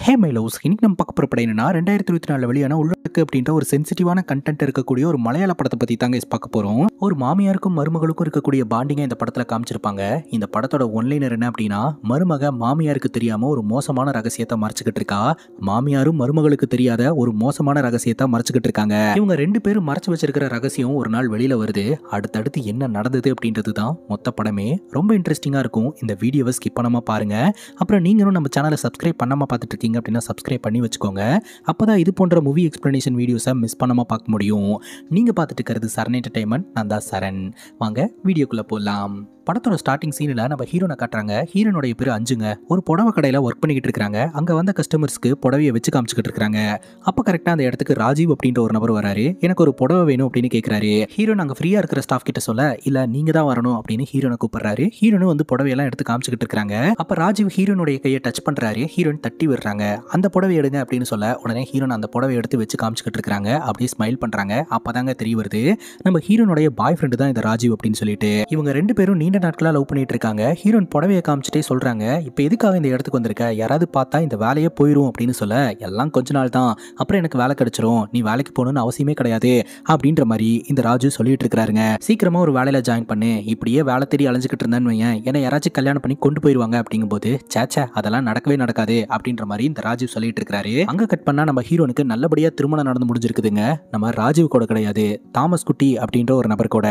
ஹே மைலோஸ் இன்னைக்கு நம்ம பார்க்க போகிற படம் என்னன்னா ரெண்டாயிரத்தி இருபத்தி நாலு வெளியான உள்ளடக்கு அப்படின்ற ஒரு சென்சிட்டிவான கண்டென்ட் இருக்கக்கூடிய ஒரு மலையாள படத்தை பற்றி தாங்க பார்க்க போகிறோம் ஒரு மாமியாருக்கும் மருமகளுக்கும் இருக்கக்கூடிய பாண்டிங்கை இந்த படத்தில் காமிச்சிருப்பாங்க இந்த படத்தோட ஒன்லைனர் என்ன அப்படின்னா மருமக மாமியாருக்கு தெரியாமல் ஒரு மோசமான ரகசியத்தை மறைச்சிக்கிட்டு இருக்கா மாமியாரும் மருமகளுக்கு தெரியாத ஒரு மோசமான ரகசியத்தை மறைச்சிக்கிட்டு இருக்காங்க இவங்க ரெண்டு பேரும் மறைச்சு வச்சிருக்கிற ரகசியம் ஒரு நாள் வெளியில் வருது அடுத்தடுத்து என்ன நடந்தது அப்படின்றது தான் மொத்த படமே ரொம்ப இன்ட்ரெஸ்டிங்காக இருக்கும் இந்த வீடியோவை ஸ்கிப் பண்ணாமல் பாருங்கள் அப்புறம் நீங்களும் நம்ம சேனலை சப்ஸ்கிரைப் பண்ணாமல் பார்த்துட்டு இருக்கீங்க அப்படின்னா சப்ஸ்கிரைப் பண்ணி வச்சுக்கோங்க அப்போ தான் இது போன்ற மூவி எக்ஸ்ப்ளனேஷன் வீடியோஸை மிஸ் பண்ணாமல் பார்க்க முடியும் நீங்கள் பார்த்துட்டு இருக்கிறது சரண் என்டர்டைன்மெண்ட் நான் தான் சரண் வாங்க வீடியோக்குள்ளே போகலாம் படத்தோட ஸ்டார்டிங் சீனில் நம்ம ஹீரோனை காட்டுறாங்க ஹீரோனுடைய பேர் அஞ்சுங்க ஒரு புடவை கடையில் ஒர்க் பண்ணிக்கிட்டு இருக்காங்க அங்கே வந்த கஸ்டமர்ஸ்க்கு புடவையை வச்சு காமிச்சிக்கிட்டு இருக்காங்க அப்போ கரெக்டாக அந்த இடத்துக்கு ராஜீவ் அப்படின்ற ஒரு நபர் வராரு எனக்கு ஒரு புடவை வேணும் அப்படின்னு கேட்குறாரு ஹீரோ நாங்கள் ஃப்ரீயாக இருக்கிற ஸ்டாஃப் கிட்ட சொல்ல இல்லை நீங்கள் தான் வரணும் அப்படின்னு ஹீரோனை கூப்பிடுறாரு ஹீரோனு வந்து புடவையெல்லாம் எடுத்து காமிச்சிக்கிட்டு இருக்காங்க அப்போ ராஜீவ் ஹீரோனுடைய கையை டச் பண்ணுறாரு ஹீரோன் தட்டி விடுறாங்க அந்த புடவை எடுங்க அப்படின்னு சொல்ல உடனே ஹீரோன் அந்த புடவை எடுத்து வச்சு காமிச்சிக்கிட்டு இருக்காங்க அப்படியே ஸ்மைல் பண்ணுறாங்க அப்பதாங்க தெரிய வருது நம்ம ஹீரோனுடைய பாய் ஃப்ரெண்டு தான் இந்த ராஜீவ் அப்படின்னு சொல்லிட்டு இவங்க ரெண்டு பேரும் நீ நீண்ட நாட்களாக லவ் பண்ணிட்டு இருக்காங்க ஹீரோயின் புடவையை காமிச்சிட்டே சொல்கிறாங்க இப்போ எதுக்காக இந்த இடத்துக்கு வந்திருக்க யாராவது பார்த்தா இந்த வேலையே போயிடும் அப்படின்னு சொல்ல எல்லாம் கொஞ்ச நாள் தான் அப்புறம் எனக்கு வேலை கிடைச்சிரும் நீ வேலைக்கு போகணும்னு அவசியமே கிடையாது அப்படின்ற மாதிரி இந்த ராஜு சொல்லிட்டு இருக்காருங்க சீக்கிரமா ஒரு வேலையில ஜாயின் பண்ணு இப்படியே வேலை தேடி அலைஞ்சிக்கிட்டு இருந்தேன்னு வையன் ஏன்னா யாராச்சும் கல்யாணம் பண்ணி கொண்டு போயிருவாங்க அப்படிங்கும்போது சேச்சா அதெல்லாம் நடக்கவே நடக்காது அப்படின்ற மாதிரி இந்த ராஜீவ் சொல்லிட்டு இருக்காரு அங்க கட் பண்ணா நம்ம ஹீரோனுக்கு நல்லபடியா திருமணம் நடந்து முடிஞ்சிருக்குதுங்க நம்ம ராஜீவ் கூட கிடையாது தாமஸ் குட்டி அப்படின்ற ஒரு நபர் கூட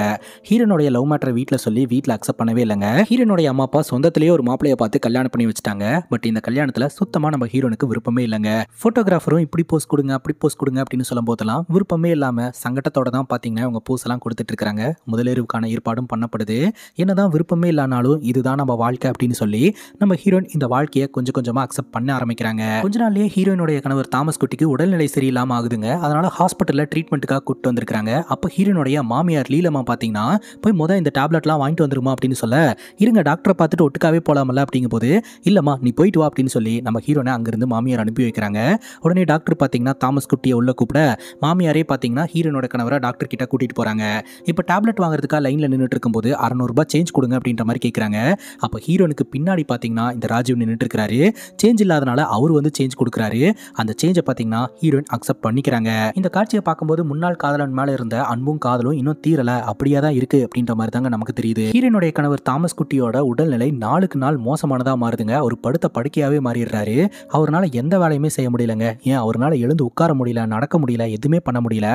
ஹீரோனுடைய லவ் மேட்டரை வீட்டில் சொல்லி வீட்டில் அக்செப்ட் ஆசை பண்ணவே இல்லைங்க ஹீரோனுடைய அம்மா அப்பா சொந்தத்திலேயே ஒரு மாப்பிளைய பார்த்து கல்யாணம் பண்ணி வச்சுட்டாங்க பட் இந்த கல்யாணத்துல சுத்தமா நம்ம ஹீரோனுக்கு விருப்பமே இல்லைங்க போட்டோகிராஃபரும் இப்படி போஸ்ட் கொடுங்க அப்படி போஸ்ட் கொடுங்க அப்படின்னு சொல்லும் போதெல்லாம் விருப்பமே இல்லாம சங்கடத்தோட தான் பாத்தீங்கன்னா அவங்க போஸ்ட்லாம் கொடுத்துட்டு இருக்காங்க முதலிரவுக்கான ஏற்பாடும் பண்ணப்படுது என்னதான் விருப்பமே இல்லானாலும் இதுதான் நம்ம வாழ்க்கை அப்படின்னு சொல்லி நம்ம ஹீரோயின் இந்த வாழ்க்கையை கொஞ்சம் கொஞ்சமா அக்செப்ட் பண்ண ஆரம்பிக்கிறாங்க கொஞ்ச நாள்லயே ஹீரோயினுடைய கணவர் தாமஸ் குட்டிக்கு உடல்நிலை சரியில்லாம ஆகுதுங்க அதனால ஹாஸ்பிட்டல்ல ட்ரீட்மெண்ட்டுக்காக கூப்பிட்டு வந்திருக்காங்க அப்ப ஹீரோனுடைய மாமியார் லீலமா பாத்தீங்கன்னா போய் முதல் இந்த டேப்லெட்லாம் வாங்கிட்டு வந்துருமா அப்படின்னு சொல்ல இருங்க டாக்டரை பார்த்துட்டு ஒட்டுக்காவே போகலாமல்ல அப்படிங்கும் போது இல்லைம்மா நீ போயிட்டு வா அப்படின்னு சொல்லி நம்ம ஹீரோனை அங்கேருந்து மாமியார் அனுப்பி வைக்கிறாங்க உடனே டாக்டர் பார்த்தீங்கன்னா தாமஸ் குட்டியை உள்ள கூப்பிட மாமியாரே பார்த்தீங்கன்னா ஹீரோனோட கணவரை டாக்டர் கிட்ட கூட்டிகிட்டு போகிறாங்க இப்போ டேப்லெட் வாங்குறதுக்காக லைனில் நின்றுட்டு இருக்கும்போது அறநூறுபா சேஞ்ச் கொடுங்க அப்படின்ற மாதிரி கேட்குறாங்க அப்போ ஹீரோனுக்கு பின்னாடி பார்த்தீங்கன்னா இந்த ராஜீவ் நின்றுட்டு இருக்கிறாரு சேஞ்ச் இல்லாதனால அவர் வந்து சேஞ்ச் கொடுக்குறாரு அந்த சேஞ்சை பார்த்தீங்கன்னா ஹீரோயின் அக்செப்ட் பண்ணிக்கிறாங்க இந்த காட்சியை பார்க்கும்போது முன்னாள் காதலன் மேலே இருந்த அன்பும் காதலும் இன்னும் தீரலை அப்படியே தான் இருக்குது அப்படின்ற மாதிரி தாங்க நமக்கு தெரியுது ஹீரோனுடைய அவருடைய கணவர் தாமஸ் குட்டியோட உடல்நிலை நாளுக்கு நாள் மோசமானதாக மாறுதுங்க அவர் படுத்த படுக்கையாகவே மாறிடுறாரு அவரால் எந்த வேலையுமே செய்ய முடியலங்க ஏன் அவரால் எழுந்து உட்கார முடியல நடக்க முடியல எதுவுமே பண்ண முடியல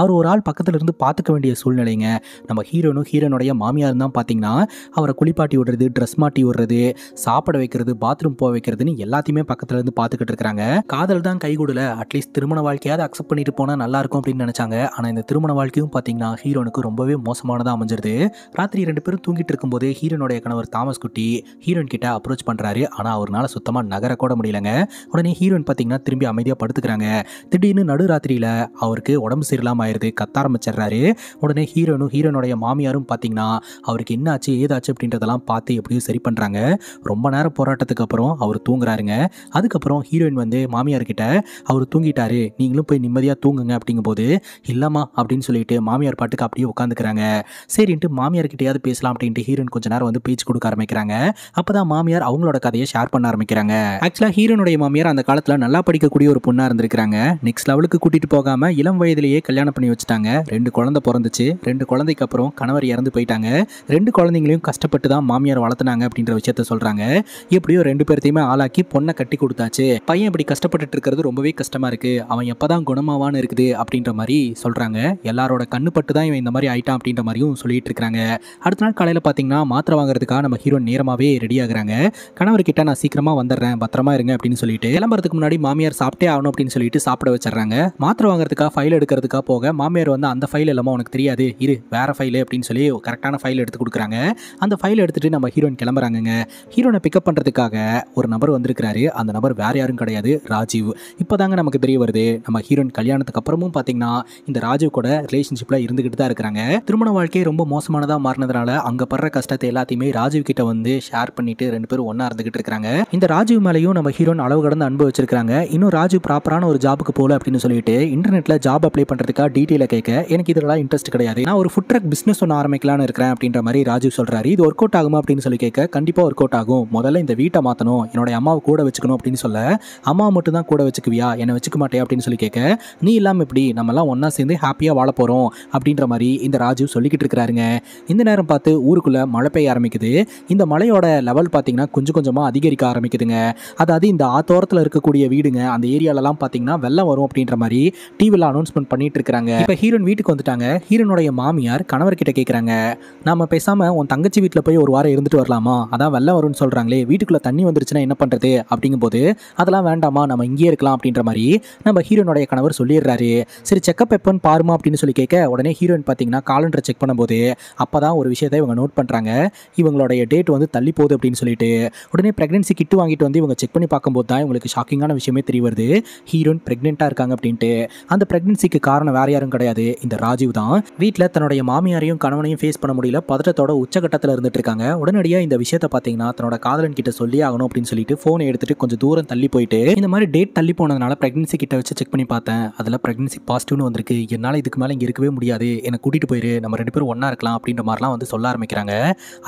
அவர் ஒரு ஆள் பக்கத்தில் இருந்து பார்த்துக்க வேண்டிய சூழ்நிலைங்க நம்ம ஹீரோனும் ஹீரோனுடைய மாமியார் தான் பார்த்தீங்கன்னா அவரை குளிப்பாட்டி விடுறது ட்ரெஸ் மாட்டி விடுறது சாப்பிட வைக்கிறது பாத்ரூம் போக வைக்கிறதுன்னு எல்லாத்தையுமே பக்கத்தில் இருந்து பார்த்துக்கிட்டு இருக்கிறாங்க காதல் தான் கை கொடுல அட்லீஸ்ட் திருமண வாழ்க்கையாவது அக்செப்ட் பண்ணிட்டு போனால் நல்லா இருக்கும் அப்படின்னு நினச்சாங்க ஆனால் இந்த திருமண வாழ்க்கையும் பார்த்தீங்கன்னா ஹீரோனுக்கு ரொம்பவே மோசமானதாக அமைஞ்சிருது ராத்திரி ரெண்டு பேரும் தூங்கிட்டு பார்க்கும்போது ஹீரோனுடைய கணவர் தாமஸ் குட்டி ஹீரோயின் கிட்ட அப்ரோச் பண்ணுறாரு ஆனால் அவரால் சுத்தமாக நகர கூட முடியலங்க உடனே ஹீரோயின் பார்த்தீங்கன்னா திரும்பி அமைதியாக படுத்துக்கிறாங்க திடீர்னு நடுராத்திரியில அவருக்கு உடம்பு சரியில்லாமல் ஆயிருது கத்த ஆரம்பிச்சிடுறாரு உடனே ஹீரோனும் ஹீரோனுடைய மாமியாரும் பார்த்தீங்கன்னா அவருக்கு என்ன ஆச்சு ஏதாச்சு அப்படின்றதெல்லாம் பார்த்து எப்படியும் சரி பண்ணுறாங்க ரொம்ப நேரம் போராட்டத்துக்கு அப்புறம் அவர் தூங்குறாருங்க அதுக்கப்புறம் ஹீரோயின் வந்து மாமியார் கிட்ட அவர் தூங்கிட்டாரு நீங்களும் போய் நிம்மதியாக தூங்குங்க அப்படிங்கும்போது இல்லைம்மா அப்படின்னு சொல்லிட்டு மாமியார் பாட்டுக்கு அப்படியே உட்காந்துக்கிறாங்க சரின்ட்டு மாமியார் கிட்டையாவது பேசலாம் அப்படின்ட்டு ஹீரோன் கொஞ்ச நேரம் வந்து பேச்சு கொடுக்க ஆரம்பிக்கிறாங்க அப்பதான் மாமியார் அவங்களோட கதையை ஷேர் பண்ண ஆரம்பிக்கிறாங்க ஆக்சுவலா ஹீரோனுடைய மாமியார் அந்த காலத்துல நல்லா படிக்கக்கூடிய ஒரு பொண்ணா இருந்திருக்காங்க நெக்ஸ்ட் லெவலுக்கு கூட்டிட்டு போகாம இளம் வயதிலேயே கல்யாணம் பண்ணி வச்சுட்டாங்க ரெண்டு குழந்தை பிறந்துச்சு ரெண்டு குழந்தைக்கு அப்புறம் கணவர் இறந்து போயிட்டாங்க ரெண்டு குழந்தைங்களையும் கஷ்டப்பட்டு தான் மாமியார் வளர்த்துனாங்க அப்படின்ற விஷயத்த சொல்றாங்க எப்படியோ ரெண்டு பேர்த்தையுமே ஆளாக்கி பொண்ணை கட்டி கொடுத்தாச்சு பையன் இப்படி கஷ்டப்பட்டுட்டு இருக்கிறது ரொம்பவே கஷ்டமா இருக்கு அவன் எப்பதான் குணமாவான்னு இருக்குது அப்படின்ற மாதிரி சொல்றாங்க எல்லாரோட கண்ணு பட்டு தான் இவன் இந்த மாதிரி ஆயிட்டான் அப்படின்ற மாதிரியும் சொல்லிட்டு இருக்காங்க அடுத்த நாள் காலையில் பாத்தீங்கன்னா பார்த்தீங்கன்னா மாத்திரை வாங்குறதுக்காக நம்ம ஹீரோ நேரமாகவே ரெடி ஆகுறாங்க கணவர்கிட்ட நான் சீக்கிரமாக வந்துடுறேன் பத்திரமா இருங்க அப்படின்னு சொல்லிட்டு கிளம்புறதுக்கு முன்னாடி மாமியார் சாப்பிட்டே ஆகணும் அப்படின்னு சொல்லிட்டு சாப்பிட வச்சிடறாங்க மாத்திரை வாங்குறதுக்காக ஃபைல் எடுக்கிறதுக்காக போக மாமியார் வந்து அந்த ஃபைல் இல்லாமல் உனக்கு தெரியாது இரு வேற ஃபைல் அப்படின்னு சொல்லி கரெக்டான ஃபைல் எடுத்து கொடுக்குறாங்க அந்த ஃபைல் எடுத்துகிட்டு நம்ம ஹீரோயின் கிளம்புறாங்க ஹீரோனை பிக்கப் பண்ணுறதுக்காக ஒரு நபர் வந்திருக்கிறாரு அந்த நபர் வேறு யாரும் கிடையாது ராஜீவ் இப்போ தாங்க நமக்கு தெரிய வருது நம்ம ஹீரோயின் கல்யாணத்துக்கு அப்புறமும் பார்த்தீங்கன்னா இந்த ராஜீவ் கூட ரிலேஷன்ஷிப்பில் இருந்துக்கிட்டு தான் இருக்கிறாங்க திருமண வாழ்க்கையை ரொம்ப மோசமானதாக மாறினதுனால அங்கே படுற படுற கஷ்டத்தை எல்லாத்தையுமே ராஜீவ் கிட்ட வந்து ஷேர் பண்ணிட்டு ரெண்டு பேரும் ஒன்னா இருந்துகிட்டு இருக்காங்க இந்த ராஜீவ் மேலையும் நம்ம ஹீரோன் அளவு கடந்து அன்பு வச்சிருக்காங்க இன்னும் ராஜீவ் ப்ராப்பரான ஒரு ஜாபுக்கு போல அப்படின்னு சொல்லிட்டு இன்டர்நெட்ல ஜாப் அப்ளை பண்றதுக்காக டீட்டெயில கேட்க எனக்கு இதெல்லாம் இன்ட்ரெஸ்ட் கிடையாது நான் ஒரு ஃபுட் ட்ரக் பிசினஸ் ஒன்று ஆரம்பிக்கலாம்னு இருக்கிறேன் அப்படின்ற மாதிரி ராஜீவ் சொல்றாரு இது ஒர்க் அவுட் ஆகுமா அப்படின்னு சொல்லி கேட்க கண்டிப்பா ஒர்க் அவுட் ஆகும் முதல்ல இந்த வீட்டை மாத்தணும் என்னோட அம்மாவை கூட வச்சுக்கணும் அப்படின்னு சொல்ல அம்மா மட்டும் தான் கூட வச்சுக்குவியா என்ன வச்சுக்க மாட்டேன் அப்படின்னு சொல்லி கேட்க நீ இப்படி எப்படி எல்லாம் ஒன்னா சேர்ந்து ஹாப்பியா வாழ போறோம் அப்படின்ற மாதிரி இந்த ராஜீவ் சொல்லிக்கிட்டு இருக்காரு இந்த நேரம் பார்த்து ஊருக்குள்ள போல் மழை பெய்ய ஆரம்பிக்குது இந்த மழையோட லெவல் பார்த்தீங்கன்னா கொஞ்சம் கொஞ்சமாக அதிகரிக்க ஆரம்பிக்குதுங்க அதாவது இந்த ஆத்தோரத்தில் இருக்கக்கூடிய வீடுங்க அந்த ஏரியாலலாம் பார்த்தீங்கன்னா வெள்ளம் வரும் அப்படின்ற மாதிரி டிவியில் அனௌன்ஸ்மெண்ட் பண்ணிட்டு இருக்கிறாங்க இப்போ ஹீரோன் வீட்டுக்கு வந்துட்டாங்க ஹீரோனுடைய மாமியார் கணவர்கிட்ட கேட்குறாங்க நம்ம பேசாமல் உன் தங்கச்சி வீட்டில் போய் ஒரு வாரம் இருந்துட்டு வரலாமா அதான் வெள்ளம் வரும்னு சொல்கிறாங்களே வீட்டுக்குள்ளே தண்ணி வந்துருச்சுன்னா என்ன பண்ணுறது அப்படிங்கும்போது அதெல்லாம் வேண்டாமா நம்ம இங்கேயே இருக்கலாம் அப்படின்ற மாதிரி நம்ம ஹீரோனுடைய கணவர் சொல்லிடுறாரு சரி செக்கப் எப்போன்னு பாருமா அப்படின்னு சொல்லி கேட்க உடனே ஹீரோயின் பார்த்தீங்கன்னா காலண்டரை செக் பண்ணும்போது அப்போ தான் ஒரு விஷயத்தை இவங்க நோட் பண்ணுறாங்க இவங்களுடைய டேட் வந்து தள்ளி போகுது அப்படின்னு சொல்லிட்டு உடனே ப்ரெக்னென்சி கிட்டு வாங்கிட்டு வந்து இவங்க செக் பண்ணி பார்க்கும்போது தான் இவங்களுக்கு ஷாக்கிங்கான விஷயமே தெரிய வருது ஹீரோயின் ப்ரெக்னெண்ட்டாக இருக்காங்க அப்படின்ட்டு அந்த ப்ரெக்னன்சிக்கு காரணம் வேறு யாரும் கிடையாது இந்த ராஜீவ் தான் வீட்டில் தன்னுடைய மாமியாரையும் கணவனையும் ஃபேஸ் பண்ண முடியல பதட்டத்தோட உச்சகட்டத்தில் இருந்துட்டு இருக்காங்க உடனடியாக இந்த விஷயத்தை பார்த்தீங்கன்னா தன்னோட காதலன் கிட்ட சொல்லி ஆகணும் அப்படின்னு சொல்லிட்டு ஃபோனை எடுத்துட்டு கொஞ்சம் தூரம் தள்ளி போயிட்டு இந்த மாதிரி டேட் தள்ளி போனதுனால ப்ரெக்னென்சி கிட்ட வச்சு செக் பண்ணி பார்த்தேன் அதில் ப்ரெக்னென்சி பாசிட்டிவ்னு வந்திருக்கு என்னால் இதுக்கு மேலே இங்கே இருக்கவே முடியாது என்னை கூட்டிகிட்டு போயிரு நம்ம ரெண்டு பேரும் ஒன்றா இருக்கலாம் அப்படின்ற மாதிரிலாம் வந்து சொல்ல ஆரம்பிக்கிறாங்க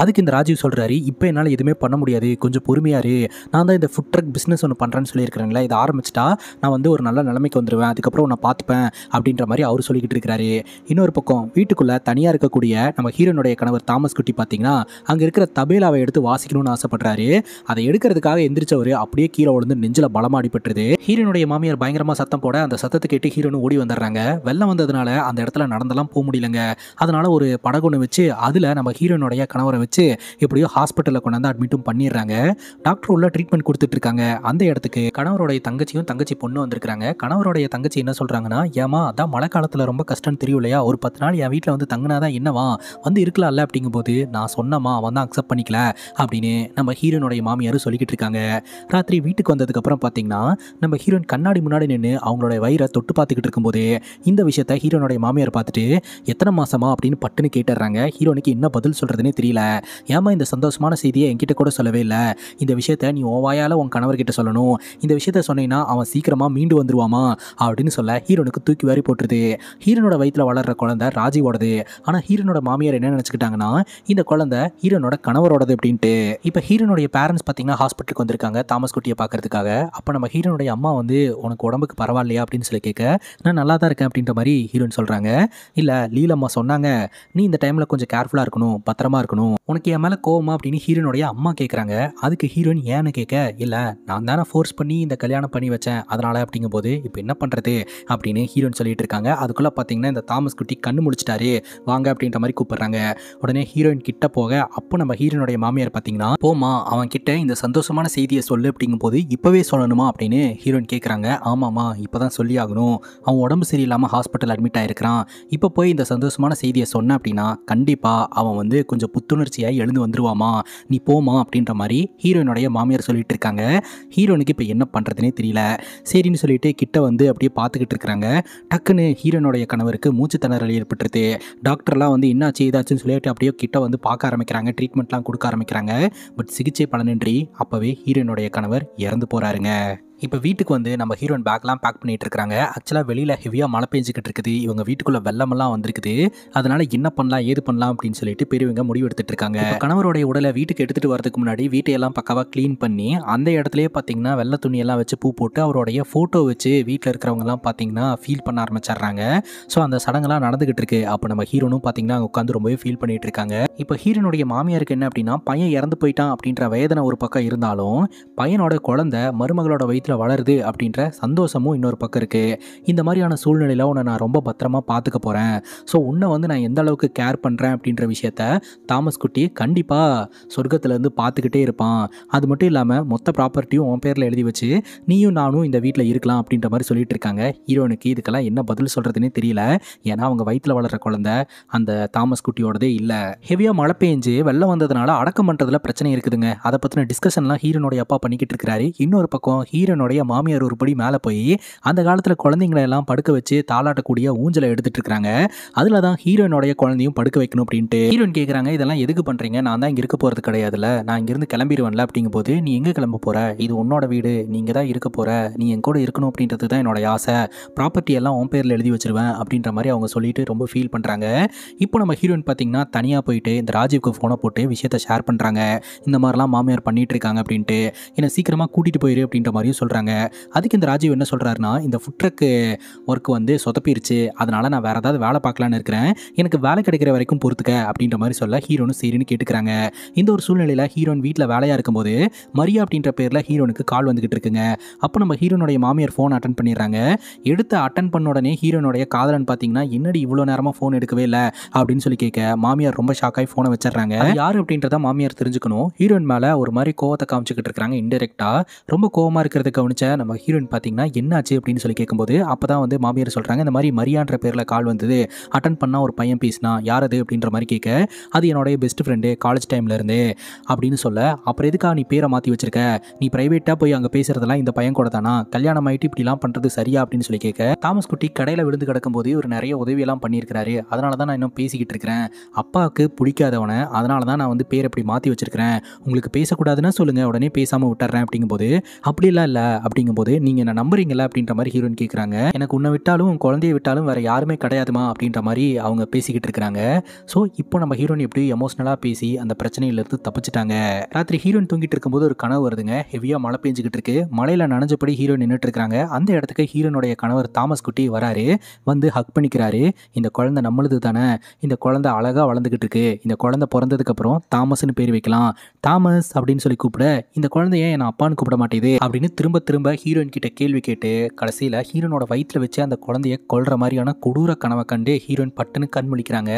அதுக்கு இந்த ராஜீவ் சொல்கிறாரு இப்போ என்னால் எதுவுமே பண்ண முடியாது கொஞ்சம் பொறுமையாரு நான் தான் இந்த ஃபுட் ட்ரக் பிஸ்னஸ் ஒன்று பண்ணுறேன்னு சொல்லியிருக்கிறேன்ல இதை ஆரம்பிச்சிட்டா நான் வந்து ஒரு நல்ல நிலைமைக்கு வந்துடுவேன் அதுக்கப்புறம் உன்னை பார்த்துப்பேன் அப்படின்ற மாதிரி அவர் சொல்லிக்கிட்டு இருக்கிறாரு இன்னொரு பக்கம் வீட்டுக்குள்ளே தனியாக இருக்கக்கூடிய நம்ம ஹீரோனுடைய கணவர் தாமஸ் குட்டி பார்த்தீங்கன்னா அங்கே இருக்கிற தபேலாவை எடுத்து வாசிக்கணும்னு ஆசைப்படுறாரு அதை எடுக்கிறதுக்காக எந்திரிச்சவர் அப்படியே கீழே விழுந்து நெஞ்சில் பலமாக அடிபட்டுருது ஹீரோனுடைய மாமியார் பயங்கரமாக சத்தம் போட அந்த சத்தத்தை கேட்டு ஹீரோனு ஓடி வந்துடுறாங்க வெள்ளம் வந்ததுனால அந்த இடத்துல நடந்தெல்லாம் போக முடியலங்க அதனால ஒரு படகு ஒன்று வச்சு அதில் நம்ம ஹீரோனுடைய நிறைய கணவரை வச்சு எப்படியோ ஹாஸ்பிட்டலில் கொண்டாந்து அட்மிட்டும் பண்ணிடுறாங்க டாக்டர் உள்ள ட்ரீட்மெண்ட் கொடுத்துட்டு இருக்காங்க அந்த இடத்துக்கு கணவருடைய தங்கச்சியும் தங்கச்சி பொண்ணும் வந்திருக்காங்க கணவருடைய தங்கச்சி என்ன சொல்கிறாங்கன்னா ஏமா அதான் மழை காலத்தில் ரொம்ப கஷ்டம்னு தெரியும் இல்லையா ஒரு பத்து நாள் என் வீட்டில் வந்து தங்கினா என்னவா வந்து இருக்கலாம்ல அப்படிங்கும்போது நான் சொன்னமா அவன் தான் அக்செப்ட் பண்ணிக்கல அப்படின்னு நம்ம ஹீரோனுடைய மாமியாரும் சொல்லிக்கிட்டு இருக்காங்க ராத்திரி வீட்டுக்கு வந்ததுக்கப்புறம் பார்த்தீங்கன்னா நம்ம ஹீரோயின் கண்ணாடி முன்னாடி நின்று அவங்களோட வயிறை தொட்டு பார்த்துக்கிட்டு இருக்கும்போது இந்த விஷயத்த ஹீரோனுடைய மாமியார் பார்த்துட்டு எத்தனை மாசமா அப்படின்னு பட்டுன்னு கேட்டுறாங்க ஹீரோனுக்கு என்ன பதில் சொல்கிறது நடக்குதுன்னே தெரியல ஏமா இந்த சந்தோஷமான செய்தியை என்கிட்ட கூட சொல்லவே இல்லை இந்த விஷயத்த நீ ஓவாயால் உன் கணவர்கிட்ட சொல்லணும் இந்த விஷயத்த சொன்னீங்கன்னா அவன் சீக்கிரமாக மீண்டு வந்துருவாமா அப்படின்னு சொல்ல ஹீரோனுக்கு தூக்கி வாரி போட்டுருது ஹீரோனோட வயிற்றில் வளர்கிற குழந்தை ராஜீவோடது ஆனால் ஹீரோனோட மாமியார் என்ன நினச்சிக்கிட்டாங்கன்னா இந்த குழந்தை ஹீரோனோட கணவரோடது அப்படின்ட்டு இப்போ ஹீரோனுடைய பேரண்ட்ஸ் பார்த்தீங்கன்னா ஹாஸ்பிட்டலுக்கு வந்திருக்காங்க தாமஸ் குட்டியை பார்க்கறதுக்காக அப்போ நம்ம ஹீரோனுடைய அம்மா வந்து உனக்கு உடம்புக்கு பரவாயில்லையா அப்படின்னு சொல்லி கேட்க நான் நல்லா தான் இருக்கேன் அப்படின்ற மாதிரி ஹீரோன்னு சொல்கிறாங்க இல்லை லீலம்மா சொன்னாங்க நீ இந்த டைமில் கொஞ்சம் கேர்ஃபுல்லாக இருக்கணும் பத்திரமா கவனமாக இருக்கணும் உனக்கு என் மேலே கோவமா அப்படின்னு ஹீரோனுடைய அம்மா கேட்குறாங்க அதுக்கு ஹீரோயின் ஏன்னு கேட்க இல்லை நான் தானே ஃபோர்ஸ் பண்ணி இந்த கல்யாணம் பண்ணி வச்சேன் அதனால் அப்படிங்கும் போது இப்போ என்ன பண்ணுறது அப்படின்னு ஹீரோயின் சொல்லிட்டு இருக்காங்க அதுக்குள்ளே பார்த்தீங்கன்னா இந்த தாமஸ் குட்டி கண்ணு முடிச்சிட்டாரு வாங்க அப்படின்ற மாதிரி கூப்பிடுறாங்க உடனே ஹீரோயின் கிட்ட போக அப்போ நம்ம ஹீரோனுடைய மாமியார் பார்த்தீங்கன்னா போமா அவன் கிட்ட இந்த சந்தோஷமான செய்தியை சொல்லு அப்படிங்கும் போது இப்போவே சொல்லணுமா அப்படின்னு ஹீரோயின் கேட்குறாங்க ஆமாம்மா இப்போ தான் சொல்லி ஆகணும் அவன் உடம்பு சரியில்லாமல் ஹாஸ்பிட்டல் அட்மிட் ஆகிருக்கிறான் இப்போ போய் இந்த சந்தோஷமான செய்தியை சொன்னேன் அப்படின்னா கண்டிப்பாக அவன் வந்து கொஞ்சம் கொஞ்சம் புத்துணர்ச்சியாக எழுந்து வந்துருவாமா நீ போமா அப்படின்ற மாதிரி ஹீரோயினுடைய மாமியார் சொல்லிட்டு இருக்காங்க ஹீரோனுக்கு இப்போ என்ன பண்ணுறதுனே தெரியல சரின்னு சொல்லிட்டு கிட்ட வந்து அப்படியே பார்த்துக்கிட்டு இருக்கிறாங்க டக்குன்னு ஹீரோனுடைய கணவருக்கு மூச்சு திணறல் ஏற்பட்டுருது டாக்டர்லாம் வந்து என்னாச்சு ஏதாச்சுன்னு சொல்லிட்டு அப்படியே கிட்ட வந்து பார்க்க ஆரம்பிக்கிறாங்க ட்ரீட்மெண்ட்லாம் கொடுக்க ஆரம்பிக்கிறாங்க பட் சிகிச்சை பலனின்றி அப்போவே ஹீரோயினுடைய கணவர் இறந்து போகிறாருங்க இப்போ வீட்டுக்கு வந்து நம்ம ஹீரோயின் பேக்லாம் பேக் பண்ணிட்டு இருக்காங்க ஆக்சுவலாக வெளியில் ஹெவியாக மழை பெஞ்சிக்கிட்டு இருக்குது இவங்க வீட்டுக்குள்ளே வெள்ளமெல்லாம் வந்திருக்குது அதனால என்ன பண்ணலாம் ஏது பண்ணலாம் அப்படின்னு சொல்லிட்டு பெரியவங்க முடிவு எடுத்துட்டு இருக்காங்க கணவருடைய உடலை வீட்டுக்கு எடுத்துகிட்டு வரதுக்கு முன்னாடி வீட்டையெல்லாம் பக்காவாக க்ளீன் பண்ணி அந்த இடத்துலயே பார்த்தீங்கன்னா வெள்ளை துணியெல்லாம் வச்சு பூ போட்டு அவருடைய ஃபோட்டோ வச்சு வீட்டில் இருக்கிறவங்கலாம் பார்த்தீங்கன்னா ஃபீல் பண்ண ஆரம்பிச்சிடுறாங்க ஸோ அந்த சடங்கெல்லாம் நடந்துகிட்டு இருக்கு அப்போ நம்ம ஹீரோனும் பார்த்தீங்கன்னா அங்கே உட்காந்து ரொம்பவே ஃபீல் பண்ணிட்டு இருக்காங்க இப்போ ஹீரோனுடைய மாமியாருக்கு என்ன அப்படின்னா பையன் இறந்து போயிட்டான் அப்படின்ற வேதனை ஒரு பக்கம் இருந்தாலும் பையனோட குழந்தை மருமகளோட வயிற்று விஷயத்தில் வளருது அப்படின்ற சந்தோஷமும் இன்னொரு பக்கம் இருக்குது இந்த மாதிரியான சூழ்நிலையில் உன்னை நான் ரொம்ப பத்திரமா பார்த்துக்க போகிறேன் ஸோ உன்னை வந்து நான் எந்த அளவுக்கு கேர் பண்ணுறேன் அப்படின்ற விஷயத்த தாமஸ் குட்டி கண்டிப்பாக சொர்க்கத்துலேருந்து பார்த்துக்கிட்டே இருப்பான் அது மட்டும் இல்லாமல் மொத்த ப்ராப்பர்ட்டியும் உன் பேரில் எழுதி வச்சு நீயும் நானும் இந்த வீட்டில் இருக்கலாம் அப்படின்ற மாதிரி சொல்லிட்டு இருக்காங்க ஹீரோனுக்கு இதுக்கெல்லாம் என்ன பதில் சொல்கிறதுனே தெரியல ஏன்னா அவங்க வயிற்றில் வளர்கிற குழந்த அந்த தாமஸ் குட்டியோடதே இல்லை ஹெவியாக மழை பெஞ்சு வெள்ளம் வந்ததுனால அடக்கம் பண்ணுறதுல பிரச்சனை இருக்குதுங்க அதை பற்றின டிஸ்கஷன்லாம் ஹீரோனுடைய அப்பா பண்ணிக்கிட்டு இருக்கிறாரு இன்னொரு பக்கம் ஹீரோ சந்திரனுடைய மாமியார் ஒருபடி மேலே போய் அந்த காலத்தில் குழந்தைங்களை எல்லாம் படுக்க வச்சு தாளாட்டக்கூடிய ஊஞ்சலை எடுத்துட்டு இருக்காங்க அதில் தான் ஹீரோயினுடைய குழந்தையும் படுக்க வைக்கணும் அப்படின்ட்டு ஹீரோயின் கேட்குறாங்க இதெல்லாம் எதுக்கு பண்ணுறீங்க நான் தான் இங்கே இருக்க போகிறது கிடையாதுல்ல நான் இங்கேருந்து கிளம்பிடுவேன்ல அப்படிங்கும் போது நீ எங்கே கிளம்ப போகிற இது உன்னோட வீடு நீங்கள் தான் இருக்க போகிற நீ என் கூட இருக்கணும் அப்படின்றது தான் என்னோட ஆசை ப்ராப்பர்ட்டி எல்லாம் உன் பேரில் எழுதி வச்சிருவேன் அப்படின்ற மாதிரி அவங்க சொல்லிட்டு ரொம்ப ஃபீல் பண்ணுறாங்க இப்போ நம்ம ஹீரோயின் பார்த்தீங்கன்னா தனியாக போயிட்டு இந்த ராஜீவ்க்கு ஃபோனை போட்டு விஷயத்தை ஷேர் பண்ணுறாங்க இந்த மாதிரிலாம் மாமியார் பண்ணிகிட்டு இருக்காங்க அப்படின்ட்டு என்னை சீக்கிரமாக கூட்டிகிட்டு போயிரு அப்படின்ற மாதிரியும் சொல்கிறாங்க அதுக்கு இந்த ராஜீவ் என்ன சொல்கிறாருன்னா இந்த ஃபுட் ட்ரக்கு ஒர்க் வந்து சொதப்பிருச்சு அதனால் நான் வேறு ஏதாவது வேலை பார்க்கலான்னு இருக்கிறேன் எனக்கு வேலை கிடைக்கிற வரைக்கும் பொறுத்துக்க அப்படின்ற மாதிரி சொல்ல ஹீரோனும் சரின்னு கேட்டுக்கிறாங்க இந்த ஒரு சூழ்நிலையில் ஹீரோன் வீட்டில் வேலையாக இருக்கும்போது மரியா அப்படின்ற பேரில் ஹீரோனுக்கு கால் வந்துக்கிட்டு இருக்குங்க அப்போ நம்ம ஹீரோனுடைய மாமியார் ஃபோன் அட்டன் பண்ணிடுறாங்க எடுத்து அட்டன் பண்ண உடனே ஹீரோனுடைய காதலன் பார்த்தீங்கன்னா என்னடி இவ்வளோ நேரமாக ஃபோன் எடுக்கவே இல்லை அப்படின்னு சொல்லி கேட்க மாமியார் ரொம்ப ஷாக்காகி ஃபோனை வச்சிடறாங்க யார் அப்படின்றத மாமியார் தெரிஞ்சுக்கணும் ஹீரோயின் மேலே ஒரு மாதிரி கோவத்தை காமிச்சிக்கிட்டு இருக்கிறாங்க இன்டெரக்டாக ரொம்ப கோவமாக இருக்கிறதுக்கு கவனிச்ச நம்ம ஹீரோயின் பார்த்தீங்கன்னா என்னாச்சு அப்படின்னு சொல்லி கேட்கும்போது அப்போ தான் வந்து மாமியார் சொல்கிறாங்க இந்த மாதிரி மரியான்ற பேரில் கால் வந்தது அட்டன் பண்ணால் ஒரு பையன் பேசினா யார் அது அப்படின்ற மாதிரி கேட்க அது என்னோடய பெஸ்ட் ஃப்ரெண்டு காலேஜ் டைம்லேருந்து அப்படின்னு சொல்ல அப்புறம் எதுக்கா நீ பேரை மாற்றி வச்சிருக்க நீ ப்ரைவேட்டாக போய் அங்கே பேசுகிறதெல்லாம் இந்த பையன் கூட தானா கல்யாணம் ஆகிட்டு இப்படிலாம் பண்ணுறது சரியா அப்படின்னு சொல்லி கேட்க தாமஸ் குட்டி கடையில் விழுந்து கிடக்கும்போது ஒரு நிறைய உதவியெல்லாம் பண்ணியிருக்கிறாரு அதனால தான் நான் இன்னும் பேசிக்கிட்டு இருக்கிறேன் அப்பாவுக்கு பிடிக்காதவனை அதனால தான் நான் வந்து பேர் இப்படி மாற்றி வச்சிருக்கிறேன் உங்களுக்கு பேசக்கூடாதுன்னா சொல்லுங்கள் உடனே பேசாமல் விட்டுறேன் அப்படிங்கும்போது அப்படிலாம் இல்லை அப்படிங்கும்போது நீங்க என்ன நம்புறீங்களா அப்படின்ற மாதிரி ஹீரோயின் கேட்குறாங்க எனக்கு உன்னை விட்டாலும் குழந்தைய விட்டாலும் வேற யாருமே கிடையாதுமா அப்படின்ற மாதிரி அவங்க பேசிக்கிட்டு இருக்காங்க ஸோ இப்போ நம்ம ஹீரோயின் எப்படி எமோஷ்னலாக பேசி அந்த பிரச்சனையிலிருந்து தப்பிச்சிட்டாங்க ராத்திரி ஹீரோயின் தூங்கிட்டு இருக்கும்போது ஒரு கனவு வருதுங்க ஹெவியாக மழை பெஞ்சிக்கிட்டு இருக்கு மழையில் நனைஞ்சபடி ஹீரோயின் நின்றுட்டு இருக்காங்க அந்த இடத்துக்கு ஹீரோனுடைய கணவர் தாமஸ் குட்டி வராரு வந்து ஹக் பண்ணிக்கிறாரு இந்த குழந்தை நம்மளது தானே இந்த குழந்தை அழகாக வளர்ந்துக்கிட்டு இருக்கு இந்த குழந்தை பிறந்ததுக்கப்புறம் தாமஸ்னு பேர் வைக்கலாம் தாமஸ் அப்படின்னு சொல்லி கூப்பிட இந்த குழந்தைய என் அப்பான்னு கூப்பிட மாட்டேது அப்படின்னு திரும்ப திரும்ப திரும்ப ஹீரோயின் கிட்ட கேள்வி கேட்டு கடைசியில் ஹீரோனோட வயிற்றில் வச்சு அந்த குழந்தைய கொள்கிற மாதிரியான கொடூர கனவை கண்டு ஹீரோயின் பட்டுன்னு கண் முழிக்கிறாங்க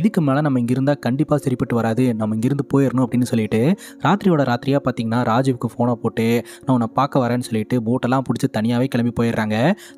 இதுக்கு மேலே நம்ம இங்கிருந்தால் கண்டிப்பாக சரிப்பட்டு வராது நம்ம இங்கிருந்து போயிடணும் அப்படின்னு சொல்லிட்டு ராத்திரியோட ராத்திரியாக பார்த்தீங்கன்னா ராஜீவுக்கு ஃபோனை போட்டு நான் உன்னை பார்க்க வரேன்னு சொல்லிட்டு போட்டெல்லாம் பிடிச்சி தனியாகவே கிளம்பி போயிடுறாங்க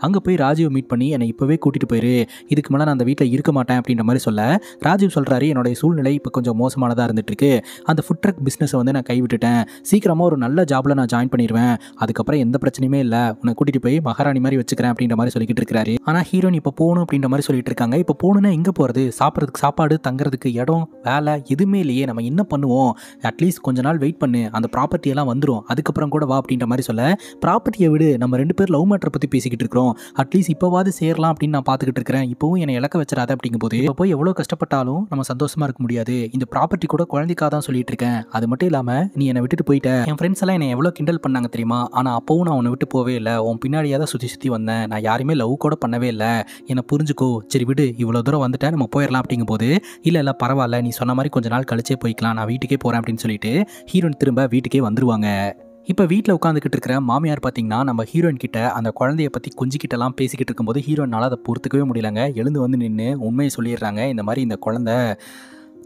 அங்கே போய் ராஜீவ் மீட் பண்ணி என்னை இப்போவே கூட்டிகிட்டு போயிரு இதுக்கு மேலே நான் அந்த வீட்டில் இருக்க மாட்டேன் அப்படின்ற மாதிரி சொல்ல ராஜீவ் சொல்கிறாரு என்னுடைய சூழ்நிலை இப்போ கொஞ்சம் மோசமானதாக இருந்துட்டுருக்கு அந்த ஃபுட் ட்ரக் பிஸ்னஸை வந்து நான் கைவிட்டுட்டேன் சீக்கிரமாக ஒரு நல்ல ஜாபில் நான் ஜாயின் பண்ணிடுவேன் அதுக்கப்புறம் எந்த பிரச்சனையுமே இல்லை உன்னை கூட்டிகிட்டு போய் மகாராணி மாதிரி வச்சுக்கிறேன் அப்படின்ற மாதிரி சொல்லிட்டு இருக்காரு ஆனால் ஹீரோயின் இப்போ போகணும் அப்படின்ற மாதிரி சொல்லிட்டு இருக்காங்க இப்போ போகணுன்னா எங்கே போகிறது சாப்பிட்றதுக்கு சாப்பாடு தங்குறதுக்கு இடம் வேலை எதுவுமே இல்லையே நம்ம என்ன பண்ணுவோம் அட்லீஸ்ட் கொஞ்ச நாள் வெயிட் பண்ணு அந்த ப்ராப்பர்ட்டி எல்லாம் வந்துடும் அதுக்கப்புறம் கூட வா அப்படின்ற மாதிரி சொல்ல ப்ராப்பர்ட்டியை விடு நம்ம ரெண்டு பேர் லவ் மேட்டரை பற்றி பேசிக்கிட்டு இருக்கிறோம் அட்லீஸ்ட் இப்போவாது சேரலாம் அப்படின்னு நான் பார்த்துக்கிட்டு இருக்கிறேன் இப்போவும் என்னை இலக்க வச்சிடாத அப்படிங்கும் போது இப்ப போய் எவ்வளோ கஷ்டப்பட்டாலும் நம்ம சந்தோஷமாக இருக்க முடியாது இந்த ப்ராப்பர்ட்டி கூட குழந்தைக்காக தான் சொல்லிட்டு இருக்கேன் அது மட்டும் இல்லாமல் நீ என்னை விட்டுட்டு போயிட்ட என் ஃப்ரெண்ட்ஸ் எல்லாம் என்னை எவ்வளோ கிண்டல் பண்ணாங்க தெரியுமா ஆனால் அப்போவும் நான் உன்னை விட்டு போவே இல்லை உன் பின்னாடியாக தான் சுற்றி சுற்றி வந்தேன் நான் யாருமே லவ் கூட பண்ணவே இல்லை என்னை புரிஞ்சுக்கோ சரி விடு இவ்வளோ தூரம் வந்துட்டேன் நம்ம போயிடலாம் அப்படிங்கும் போது இல்லை இல்லை பரவாயில்ல நீ சொன்ன மாதிரி கொஞ்ச நாள் கழிச்சே போய்க்கலாம் நான் வீட்டுக்கே போகிறேன் அப்படின்னு சொல்லிட்டு ஹீரோயின் திரும்ப வீட்டுக்கே வந்துருவாங்க இப்போ வீட்டில் உட்காந்துக்கிட்டு இருக்கிற மாமியார் பார்த்தீங்கன்னா நம்ம ஹீரோயின் கிட்ட அந்த குழந்தைய பற்றி கொஞ்சிக்கிட்டலாம் பேசிக்கிட்டு இருக்கும்போது ஹீரோயினால் அதை பொறுத்துக்கவே முடியலங்க எழுந்து வந்து நின்று உண்மையை சொல்லிடுறாங்க இந்த மாதிரி இந்த குழந்தை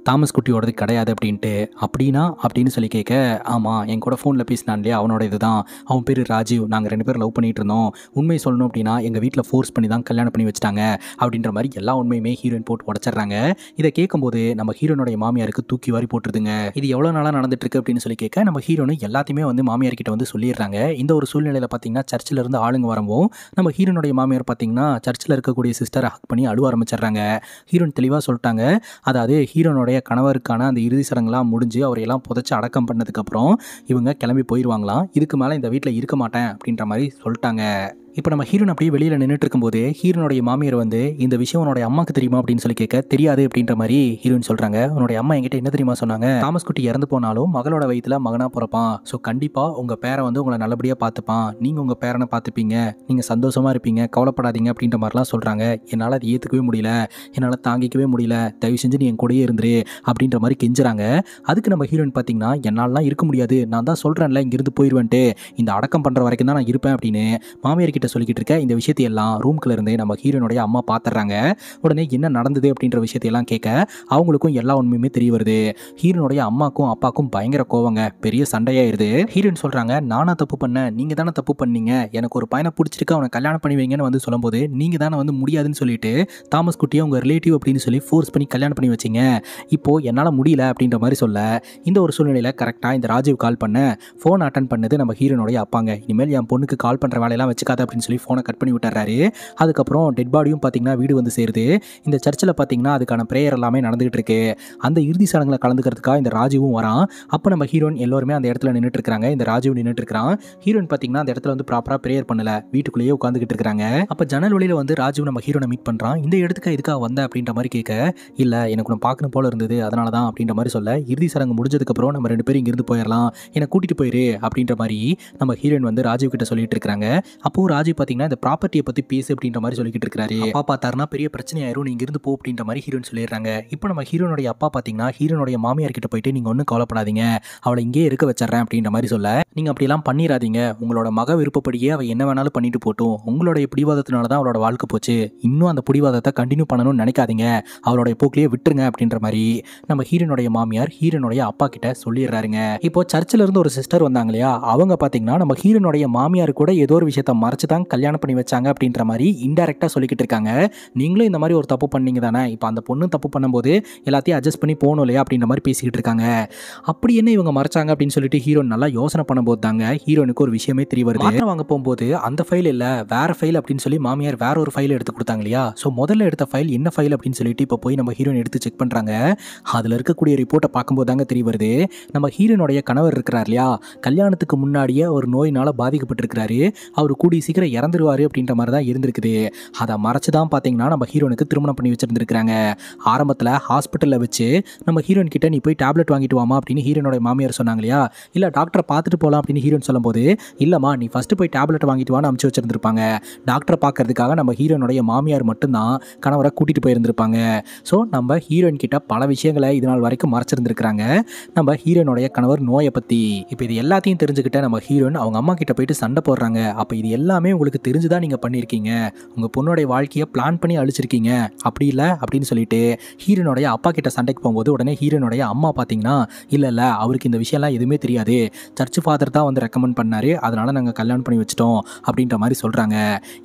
தாமஸ் குட்டியோடது கிடையாது அப்படின்ட்டு அப்படின்னா அப்படின்னு சொல்லி கேட்க ஆமாம் என் கூட ஃபோனில் பேசினான் இல்லையா அவனோட இதுதான் அவன் பேர் ராஜீவ் நாங்கள் ரெண்டு பேரும் லவ் பண்ணிகிட்டு இருந்தோம் உண்மை சொல்லணும் அப்படின்னா எங்கள் வீட்டில் ஃபோர்ஸ் பண்ணி தான் கல்யாணம் பண்ணி வச்சிட்டாங்க அப்படின்ற மாதிரி எல்லா உண்மையுமே ஹீரோயின் போட்டு உடச்சிட்றாங்க இதை கேட்கும்போது நம்ம ஹீரோனுடைய மாமியாருக்கு தூக்கி வாரி போட்டுருதுங்க இது எவ்வளோ நாளாக நடந்துட்டு இருக்கு அப்படின்னு சொல்லி கேட்க நம்ம ஹீரோனு எல்லாத்தையுமே வந்து மாமியார் கிட்ட வந்து சொல்லிடுறாங்க இந்த ஒரு சூழ்நிலையில் பார்த்தீங்கன்னா சர்ச்சில் இருந்து ஆளுங்க வரவும் நம்ம ஹீரோனுடைய மாமியார் பார்த்தீங்கன்னா சர்ச்சில் இருக்கக்கூடிய சிஸ்டரை ஹக் பண்ணி அழுவ ஆரம்பிச்சிடுறாங்க ஹீரோன் தெளிவாக சொல்லிட்டாங்க அதாவது ஹீரோனோட பழைய கணவருக்கான அந்த இறுதி சடங்குலாம் முடிஞ்சு அவரையெல்லாம் புதைச்சி அடக்கம் பண்ணதுக்கப்புறம் இவங்க கிளம்பி போயிடுவாங்களாம் இதுக்கு மேலே இந்த வீட்டில் இருக்க மாட்டேன் அப்படின்ற மாதிரி சொல்லிட்டாங்க இப்போ நம்ம ஹீரோன் அப்படியே வெளியில் நின்றுட்டு இருக்கும்போது ஹீரோனுடைய மாமியார் வந்து இந்த விஷயம் உன்னோட அம்மாக்கு தெரியுமா அப்படின்னு சொல்லி கேட்க தெரியாது அப்படின்ற மாதிரி ஹீரோயின் சொல்கிறாங்க உன்னோட அம்மா என்கிட்ட என்ன தெரியுமா சொன்னாங்க தாமஸ் குட்டி இறந்து போனாலும் மகளோட வயிற்றுல மகனாக பிறப்பான் ஸோ கண்டிப்பாக உங்கள் பேரை வந்து உங்களை நல்லபடியாக பார்த்துப்பான் நீங்கள் உங்கள் பேரனை பார்த்துப்பீங்க நீங்கள் சந்தோஷமாக இருப்பீங்க கவலைப்படாதீங்க அப்படின்ற மாதிரிலாம் சொல்கிறாங்க என்னால் அது ஏற்றுக்கவே முடியல என்னால் தாங்கிக்கவே முடியல தயவு செஞ்சு நீ என் கூடயே இருந்துரு அப்படின்ற மாதிரி கெஞ்சுறாங்க அதுக்கு நம்ம ஹீரோயின் பார்த்தீங்கன்னா என்னாலலாம் இருக்க முடியாது நான் தான் சொல்கிறேன்ல இங்கேருந்து போயிடுவேன்ட்டு இந்த அடக்கம் பண்ணுற வரைக்கும் தான் நான் இருப்பேன் அப்படின்னு மாமியார்கிட்ட கிட்ட சொல்லிக்கிட்டு இருக்க இந்த விஷயத்தையெல்லாம் ரூம்குள்ள இருந்து நம்ம ஹீரோனுடைய அம்மா பார்த்துறாங்க உடனே என்ன நடந்தது அப்படின்ற விஷயத்தையெல்லாம் கேட்க அவங்களுக்கும் எல்லா உண்மையுமே தெரிய வருது ஹீரோனுடைய அம்மாக்கும் அப்பாக்கும் பயங்கர கோவங்க பெரிய சண்டையாயிருது ஹீரோன் சொல்றாங்க நானா தப்பு பண்ணேன் நீங்க தானே தப்பு பண்ணீங்க எனக்கு ஒரு பையனை பிடிச்சிருக்கு அவனை கல்யாணம் பண்ணி வைங்கன்னு வந்து சொல்லும்போது நீங்க தானே வந்து முடியாதுன்னு சொல்லிட்டு தாமஸ் குட்டியை உங்க ரிலேட்டிவ் அப்படின்னு சொல்லி ஃபோர்ஸ் பண்ணி கல்யாணம் பண்ணி வச்சிங்க இப்போ என்னால் முடியல அப்படின்ற மாதிரி சொல்ல இந்த ஒரு சூழ்நிலையில் கரெக்டாக இந்த ராஜீவ் கால் பண்ண ஃபோன் அட்டன் பண்ணது நம்ம ஹீரோனுடைய அப்பாங்க இனிமேல் என் பொண்ணுக்கு கால் பண்ணுற வேலையெல்லாம் வச்சுக்காத அப்படின்னு சொல்லி ஃபோனை கட் பண்ணி விட்டுறாரு அதுக்கப்புறம் டெட் பாடியும் பார்த்தீங்கன்னா வீடு வந்து சேருது இந்த சர்ச்சில் பார்த்தீங்கன்னா அதுக்கான ப்ரேயர் எல்லாமே நடந்துகிட்டு இருக்கு அந்த இறுதி சடங்கில் கலந்துக்கிறதுக்காக இந்த ராஜீவும் வரான் அப்போ நம்ம ஹீரோயின் எல்லோருமே அந்த இடத்துல நின்றுட்டு இருக்காங்க இந்த ராஜீவ் நின்றுட்டு இருக்கிறான் ஹீரோயின் பார்த்தீங்கன்னா அந்த இடத்துல வந்து ப்ராப்பராக ப்ரேயர் பண்ணல வீட்டுக்குள்ளேயே உட்காந்துக்கிட்டு இருக்காங்க அப்போ ஜன்னல் வழியில் வந்து ராஜீவ் நம்ம ஹீரோனை மீட் பண்ணுறான் இந்த இடத்துக்கு இதுக்காக வந்த அப்படின்ற மாதிரி கேட்க இல்லை எனக்கு ஒன்று பார்க்கணும் போல இருந்தது அதனால தான் அப்படின்ற மாதிரி சொல்ல இறுதி சடங்கு முடிஞ்சதுக்கப்புறம் நம்ம ரெண்டு பேரும் இங்கிருந்து போயிடலாம் என்னை கூட்டிகிட்டு போயிரு அப்படின்ற மாதிரி நம்ம ஹீரோயின் வந்து ராஜீவ் கிட்ட சொல்லிட்டு இருக்காங்க அப்போ ராஜி பார்த்தீங்கன்னா இந்த ப்ராப்பர்ட்டியை பற்றி பேசு அப்படின்ற மாதிரி சொல்லிக்கிட்டு இருக்காரு அப்பா பார்த்தாருனா பெரிய பிரச்சனை ஆயிரும் நீங்க இருந்து போ அப்படின்ற மாதிரி ஹீரோன் சொல்லிடுறாங்க இப்போ நம்ம ஹீரோனுடைய அப்பா பார்த்தீங்கன்னா ஹீரோனுடைய மாமியார் கிட்ட போயிட்டு நீங்க ஒன்றும் கவலைப்படாதீங்க அவளை இங்கே இருக்க வச்சிடறேன் அப்படின்ற மாதிரி சொல்ல நீங்கள் அப்படிலாம் பண்ணிடாதீங்க உங்களோட மக விருப்பப்படியே அவ என்ன வேணாலும் பண்ணிட்டு போட்டும் உங்களுடைய பிடிவாதத்தினால தான் அவளோட வாழ்க்கை போச்சு இன்னும் அந்த பிடிவாதத்தை கண்டினியூ பண்ணணும்னு நினைக்காதீங்க அவளுடைய போக்கிலேயே விட்டுருங்க அப்படின்ற மாதிரி நம்ம ஹீரோனுடைய மாமியார் ஹீரோனுடைய அப்பா கிட்ட சொல்லிடுறாருங்க இப்போ சர்ச்சில் இருந்து ஒரு சிஸ்டர் வந்தாங்க இல்லையா அவங்க பார்த்தீங்கன்னா நம்ம ஹீரோனுடைய மாமியார் கூட ஏதோ ஒரு விஷயத்த மறைச்சு தான் கல்யாணம் பண்ணி வச்சாங்க அப்படின்ற மாதிரி இன்டெரக்டாக சொல்லிக்கிட்டு இருக்காங்க நீங்களும் இந்த மாதிரி ஒரு தப்பு பண்ணீங்க தானே இப்போ அந்த பொண்ணு தப்பு பண்ணும்போது எல்லாத்தையும் அட்ஜஸ்ட் பண்ணி போகணும் இல்லையா அப்படின்ற மாதிரி பேசிக்கிட்டு இருக்காங்க அப்படி என்ன இவங்க மறைச்சாங்க அப்படின்னு சொல்லிட்டு ஹீரோயின் நல்லா யோசனை பண்ணும்போது தாங்க ஹீரோனுக்கு ஒரு விஷயமே தெரிய வருது வாங்க போகும்போது அந்த ஃபைல் இல்லை வேற ஃபைல் அப்படின்னு சொல்லி மாமியார் வேற ஒரு ஃபைல் எடுத்து கொடுத்தாங்க இல்லையா ஸோ முதல்ல எடுத்த ஃபைல் என்ன ஃபைல் அப்படின்னு சொல்லிட்டு இப்போ போய் நம்ம ஹீரோயின் எடுத்து செக் பண்ணுறாங்க அதில் இருக்கக்கூடிய ரிப்போர்ட்டை பார்க்கும்போது தாங்க தெரிய வருது நம்ம ஹீரோனுடைய கணவர் இருக்கிறார் இல்லையா கல்யாணத்துக்கு முன்னாடியே ஒரு நோயினால் பாதிக்கப்பட்டிருக்கிறாரு அவர் கூடி சீக்கிரம் சீக்கிரம் இறந்துருவாரு அப்படின்ற மாதிரி தான் இருந்திருக்குது அதை மறைச்சு தான் பார்த்தீங்கன்னா நம்ம ஹீரோனுக்கு திருமணம் பண்ணி வச்சுருந்துருக்காங்க ஆரம்பத்தில் ஹாஸ்பிட்டலில் வச்சு நம்ம ஹீரோயின் கிட்ட நீ போய் டேப்லெட் வாங்கிட்டு வாமா அப்படின்னு ஹீரோனோட மாமியார் சொன்னாங்க இல்லையா இல்லை டாக்டரை பார்த்துட்டு போகலாம் அப்படின்னு ஹீரோன் சொல்லும்போது இல்லைம்மா நீ ஃபஸ்ட்டு போய் டேப்லெட் வாங்கிட்டு வான்னு அமுச்சு வச்சுருந்துருப்பாங்க டாக்டரை பார்க்கறதுக்காக நம்ம ஹீரோனுடைய மாமியார் மட்டும்தான் கணவரை கூட்டிகிட்டு போயிருந்திருப்பாங்க ஸோ நம்ம ஹீரோயின் கிட்ட பல விஷயங்களை இது நாள் வரைக்கும் மறைச்சிருந்துருக்குறாங்க நம்ம ஹீரோனுடைய கணவர் நோயை பற்றி இப்போ இது எல்லாத்தையும் தெரிஞ்சுக்கிட்ட நம்ம ஹீரோயின் அவங்க அம்மா கிட்ட போயிட்டு சண்டை போடுறாங்க அப்போ இது எல்லாமே எல்லாமே உங்களுக்கு தெரிஞ்சுதான் நீங்கள் பண்ணியிருக்கீங்க உங்கள் பொண்ணுடைய வாழ்க்கையை பிளான் பண்ணி அழிச்சிருக்கீங்க அப்படி இல்லை அப்படின்னு சொல்லிட்டு ஹீரோனுடைய அப்பா கிட்ட சண்டைக்கு போகும்போது உடனே ஹீரோனுடைய அம்மா பார்த்தீங்கன்னா இல்லை இல்லை அவருக்கு இந்த விஷயம்லாம் எதுவுமே தெரியாது சர்ச் ஃபாதர் தான் வந்து ரெக்கமெண்ட் பண்ணார் அதனால் நாங்கள் கல்யாணம் பண்ணி வச்சிட்டோம் அப்படின்ற மாதிரி சொல்கிறாங்க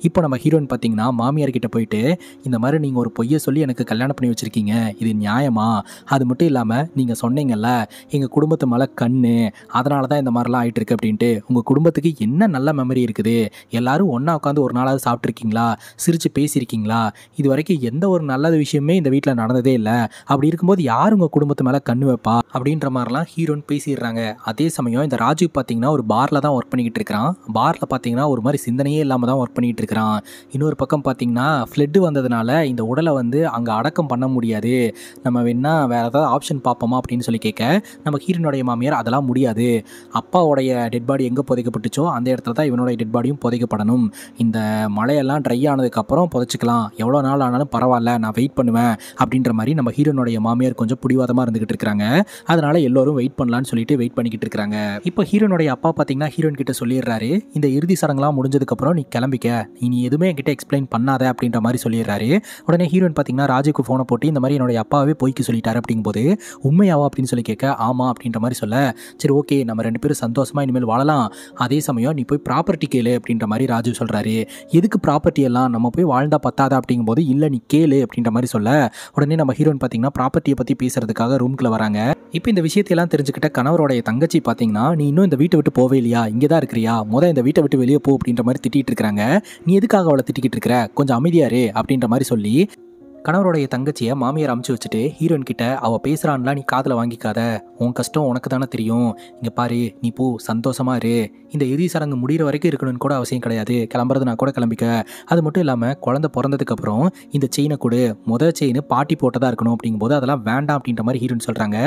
இப்போ நம்ம ஹீரோயின் பார்த்தீங்கன்னா மாமியார் கிட்ட போயிட்டு இந்த மாதிரி நீங்கள் ஒரு பொய்யை சொல்லி எனக்கு கல்யாணம் பண்ணி வச்சுருக்கீங்க இது நியாயமா அது மட்டும் இல்லாமல் நீங்கள் சொன்னீங்கல்ல எங்கள் குடும்பத்து மேலே கண்ணு அதனால தான் இந்த மாதிரிலாம் ஆகிட்டு இருக்கு அப்படின்ட்டு உங்கள் குடும்பத்துக்கு என்ன நல்ல மெமரி இருக்குது எல்லாரும் எல்லாரும் ஒன்றா உட்காந்து ஒரு நாளாவது சாப்பிட்ருக்கீங்களா சிரித்து பேசியிருக்கீங்களா இது வரைக்கும் எந்த ஒரு நல்ல விஷயமே இந்த வீட்டில் நடந்ததே இல்லை அப்படி இருக்கும்போது யார் உங்கள் குடும்பத்து மேலே கண்ணு வைப்பா அப்படின்ற மாதிரிலாம் ஹீரோன்னு பேசிடுறாங்க அதே சமயம் இந்த ராஜு பார்த்தீங்கன்னா ஒரு பாரில் தான் ஒர்க் பண்ணிக்கிட்டு இருக்கிறான் பாரில் பார்த்தீங்கன்னா ஒரு மாதிரி சிந்தனையே இல்லாமல் தான் ஒர்க் பண்ணிகிட்டு இருக்கிறான் இன்னொரு பக்கம் பார்த்தீங்கன்னா ஃப்ளட்டு வந்ததுனால இந்த உடலை வந்து அங்கே அடக்கம் பண்ண முடியாது நம்ம வேணா வேறு ஏதாவது ஆப்ஷன் பார்ப்போமா அப்படின்னு சொல்லி கேட்க நம்ம ஹீரோனுடைய மாமியார் அதெல்லாம் முடியாது அப்பாவுடைய டெட் பாடி எங்கே புதைக்கப்பட்டுச்சோ அந்த இடத்துல தான் இவனுடைய டெட் பாடியும் புதைக்கப்படும் தேவைப்படணும் இந்த மழையெல்லாம் ட்ரை ஆனதுக்கப்புறம் புதைச்சிக்கலாம் எவ்வளோ நாள் ஆனாலும் பரவாயில்ல நான் வெயிட் பண்ணுவேன் அப்படின்ற மாதிரி நம்ம ஹீரோனுடைய மாமியார் கொஞ்சம் பிடிவாதமாக இருந்துகிட்டு இருக்கிறாங்க அதனால் எல்லோரும் வெயிட் பண்ணலான்னு சொல்லிட்டு வெயிட் பண்ணிக்கிட்டு இருக்காங்க இப்போ ஹீரோனுடைய அப்பா பார்த்தீங்கன்னா ஹீரோயின் கிட்ட சொல்லிடுறாரு இந்த இறுதி சடங்குலாம் முடிஞ்சதுக்கப்புறம் நீ கிளம்பிக்க நீ எதுவுமே என்கிட்ட எக்ஸ்பிளைன் பண்ணாத அப்படின்ற மாதிரி சொல்லிடுறாரு உடனே ஹீரோயின் பார்த்தீங்கன்னா ராஜுக்கு ஃபோனை போட்டு இந்த மாதிரி என்னுடைய அப்பாவே போய்க்கு சொல்லிட்டாரு அப்படிங்கும்போது உண்மையாவா அப்படின்னு சொல்லி கேட்க ஆமாம் அப்படின்ற மாதிரி சொல்ல சரி ஓகே நம்ம ரெண்டு பேரும் சந்தோஷமாக இனிமேல் வாழலாம் அதே சமயம் நீ போய் ப்ராப்பர்ட்டி கேளு அப்படின்ற மாதிரி மாதிரி ராஜு சொல்கிறாரு எதுக்கு ப்ராப்பர்ட்டி எல்லாம் நம்ம போய் வாழ்ந்தால் பத்தாதா அப்படிங்கும்போது இல்லை நீ கேளு அப்படின்ற மாதிரி சொல்ல உடனே நம்ம ஹீரோயின் பார்த்தீங்கன்னா ப்ராப்பர்ட்டியை பற்றி பேசுறதுக்காக ரூம்குள்ள வராங்க இப்போ இந்த விஷயத்தையெல்லாம் தெரிஞ்சுக்கிட்ட கணவரோடைய தங்கச்சி பார்த்தீங்கன்னா நீ இன்னும் இந்த வீட்டை விட்டு போவே இல்லையா இங்கே தான் இருக்கிறியா முதல் இந்த வீட்டை விட்டு வெளியே போ அப்படின்ற மாதிரி திட்டிகிட்டு இருக்கிறாங்க நீ எதுக்காக அவளை திட்டிக்கிட்டு இருக்கிற கொஞ்சம் அமைதியாரு அப்படின்ற மாதிரி சொல்லி கணவருடைய தங்கச்சியை மாமியார் அமுச்சு வச்சுட்டு ஹீரோயின் கிட்ட அவள் பேசுகிறான்லாம் நீ காதில் வாங்கிக்காத உன் கஷ்டம் உனக்கு தானே தெரியும் இங்கே பாரு நீ போ சந்தோஷமா இரு இந்த இறுதி சடங்கு முடிகிற வரைக்கும் இருக்கணும்னு கூட அவசியம் கிடையாது கிளம்புறது நான் கூட கிளம்பிக்க அது மட்டும் இல்லாமல் குழந்தை பிறந்ததுக்கப்புறம் இந்த செயினை கொடு முதல் செயின் பாட்டி போட்டதாக இருக்கணும் அப்படிங்கும்போது அதெல்லாம் வேண்டாம் அப்படின்ற மாதிரி ஹீரோயின் சொல்கிறாங்க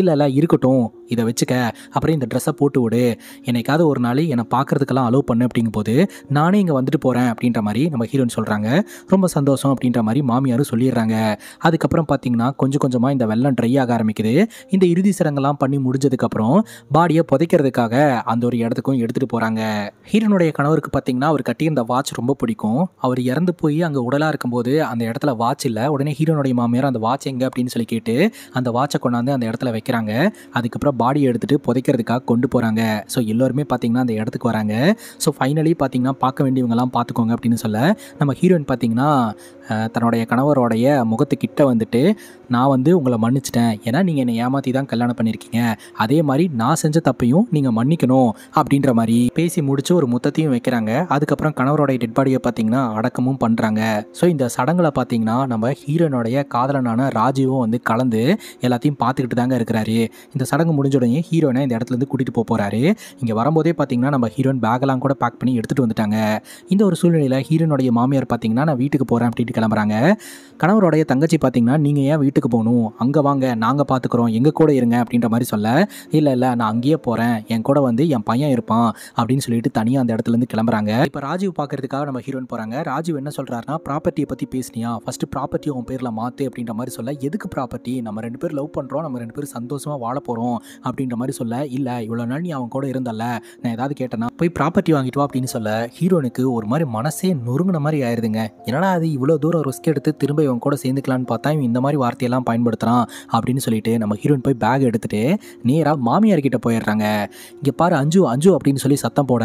இல்ல இல்ல இருக்கட்டும் இதை வச்சுக்க அப்புறம் இந்த ட்ரெஸ்ஸை போட்டு விடு என்னைக்காவது ஒரு நாள் என்னை பார்க்கறதுக்கெல்லாம் அலோவ் பண்ணு அப்படிங்கும்போது நானே இங்கே வந்துட்டு போகிறேன் அப்படின்ற மாதிரி நம்ம ஹீரோயின் சொல்கிறாங்க ரொம்ப சந்தோஷம் அப்படின்ற மாதிரி மாமியாரும் சொல்லி சொல்லிடுறாங்க அதுக்கப்புறம் பார்த்தீங்கன்னா கொஞ்சம் கொஞ்சமாக இந்த வெள்ளம் ட்ரை ஆக ஆரம்பிக்குது இந்த இறுதி சிறங்கெல்லாம் பண்ணி முடிஞ்சதுக்கப்புறம் பாடியை புதைக்கிறதுக்காக அந்த ஒரு இடத்துக்கும் எடுத்துகிட்டு போகிறாங்க ஹீரனுடைய கணவருக்கு பார்த்தீங்கன்னா அவர் கட்டியிருந்த வாட்ச் ரொம்ப பிடிக்கும் அவர் இறந்து போய் அங்கே உடலாக இருக்கும்போது அந்த இடத்துல வாட்ச் இல்லை உடனே ஹீரோனுடைய மாமியார் அந்த வாட்ச் எங்கே அப்படின்னு சொல்லி கேட்டு அந்த வாட்சை கொண்டாந்து அந்த இடத்துல வைக்கிறாங்க அதுக்கப்புறம் பாடியை எடுத்துகிட்டு புதைக்கிறதுக்காக கொண்டு போகிறாங்க ஸோ எல்லோருமே பார்த்தீங்கன்னா அந்த இடத்துக்கு வராங்க ஸோ ஃபைனலி பார்த்தீங்கன்னா பார்க்க வேண்டியவங்கலாம் பார்த்துக்கோங்க அப்படின்னு சொல்ல நம்ம ஹீரோயின் பார்த்தீங்கன்னா தன்னுடைய கணவரோடைய முகத்துக்கிட்ட வந்துட்டு நான் வந்து உங்களை மன்னிச்சிட்டேன் ஏன்னா நீங்கள் என்னை ஏமாற்றி தான் கல்யாணம் பண்ணியிருக்கீங்க அதே மாதிரி நான் செஞ்ச தப்பையும் நீங்கள் மன்னிக்கணும் அப்படின்ற மாதிரி பேசி முடிச்சு ஒரு முத்தத்தையும் வைக்கிறாங்க அதுக்கப்புறம் கணவரோடைய டெட் பாடியை பார்த்தீங்கன்னா அடக்கமும் பண்ணுறாங்க ஸோ இந்த சடங்களை பார்த்தீங்கன்னா நம்ம ஹீரோனுடைய காதலனான ராஜீவும் வந்து கலந்து எல்லாத்தையும் பார்த்துக்கிட்டு தாங்க இருக்கிறாரு இந்த சடங்கு முடிஞ்ச உடனே ஹீரோனை இந்த இடத்துலேருந்து கூட்டிகிட்டு போக போகிறாரு இங்கே வரும்போதே பார்த்தீங்கன்னா நம்ம ஹீரோயின் பேக்கெல்லாம் கூட பேக் பண்ணி எடுத்துகிட்டு வந்துட்டாங்க இந்த ஒரு சூழ்நிலையில் ஹீரோனுடைய மாமியார் பார்த்தீங்கன்னா நான் வீட்டுக்கு போகிறேன் அப்படின்ட்டு கிளம்புறாங்க கணவருடைய தங்கச்சி பார்த்தீங்கன்னா நீங்கள் ஏன் வீட்டுக்கு போகணும் அங்கே வாங்க நாங்கள் பார்த்துக்குறோம் எங்கள் கூட இருங்க அப்படின்ற மாதிரி சொல்ல இல்லை இல்லை நான் அங்கேயே போகிறேன் என் கூட வந்து என் பையன் இருப்பான் அப்படின்னு சொல்லிட்டு தனியாக அந்த இடத்துலேருந்து கிளம்புறாங்க இப்போ ராஜீவ் பார்க்குறதுக்காக நம்ம ஹீரோன் போகிறாங்க ராஜீவ் என்ன சொல்கிறாருன்னா ப்ராப்பர்ட்டியை பற்றி பேசினியா ஃபஸ்ட்டு ப்ராப்பர்ட்டி உன் பேரில் மாற்று அப்படின்ற மாதிரி சொல்ல எதுக்கு ப்ராப்பர்ட்டி நம்ம ரெண்டு பேரும் லவ் பண்ணுறோம் நம்ம ரெண்டு பேரும் சந்தோஷமாக வாழ போகிறோம் அப்படின்ற மாதிரி சொல்ல இல்லை இவ்வளோ நாள் நீ அவன் கூட இருந்தல நான் ஏதாவது கேட்டேன்னா போய் ப்ராப்பர்ட்டி வாங்கிட்டு வா அப்படின்னு சொல்ல ஹீரோனுக்கு ஒரு மாதிரி மனசே நொறுங்கின மாதிரி ஆயிடுதுங்க என்னடா அது இவ்வளோ தூரம் ரிஸ்க் எடுத்து திரும்ப இவன் கூட சேர்ந்துக்கலான்னு பார்த்தா இவன் இந்த மாதிரி வார்த்தையெல்லாம் பயன்படுத்துகிறான் அப்படின்னு சொல்லிட்டு நம்ம ஹீரோயின் போய் பேக் எடுத்துகிட்டு நேராக மாமியார் கிட்டே போயிடுறாங்க இங்கே பாரு அஞ்சு அஞ்சு அப்படின்னு சொல்லி சத்தம் போட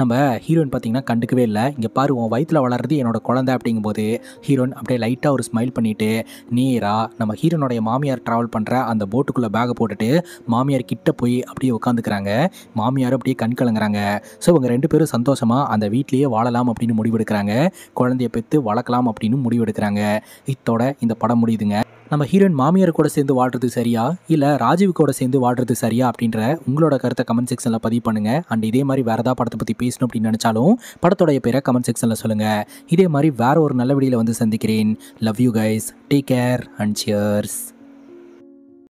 நம்ம ஹீரோயின் பார்த்தீங்கன்னா கண்டுக்கவே இல்லை இங்கே பாரு உன் வயிற்றில் வளர்றது என்னோட குழந்தை அப்படிங்கும்போது ஹீரோயின் அப்படியே லைட்டாக ஒரு ஸ்மைல் பண்ணிவிட்டு நேராக நம்ம ஹீரோனுடைய மாமியார் ட்ராவல் பண்ணுற அந்த போட்டுக்குள்ளே பேகை போட்டுட்டு மாமியார் கிட்ட போய் அப்படியே உட்காந்துக்கிறாங்க மாமியார் அப்படியே கண் கலங்குறாங்க ஸோ இவங்க ரெண்டு பேரும் சந்தோஷமாக அந்த வீட்லேயே வாழலாம் அப்படின்னு முடிவெடுக்கிறாங்க குழந்தைய பெற்று வளர்க்கலாம் அப்படின்னு முடிவெடுக்கிறாங்க இத்தோட இந்த படம் முடியுதுங்க நம்ம ஹீரோயின் மாமியார் கூட சேர்ந்து வாழ்றது சரியா இல்லை ராஜீவ் கூட சேர்ந்து வாழ்றது சரியா அப்படின்ற உங்களோட கருத்தை கமெண்ட் செக்ஷனில் பதிவு பண்ணுங்க அண்ட் இதே மாதிரி வேறு ஏதாவது படத்தை பற்றி பேசணும் அப்படின்னு நினச்சாலும் படத்தோடைய பேரை கமெண்ட் செக்ஷனில் சொல்லுங்கள் இதே மாதிரி வேறு ஒரு நல்ல வீடியோவில் வந்து சந்திக்கிறேன் love you guys take care and cheers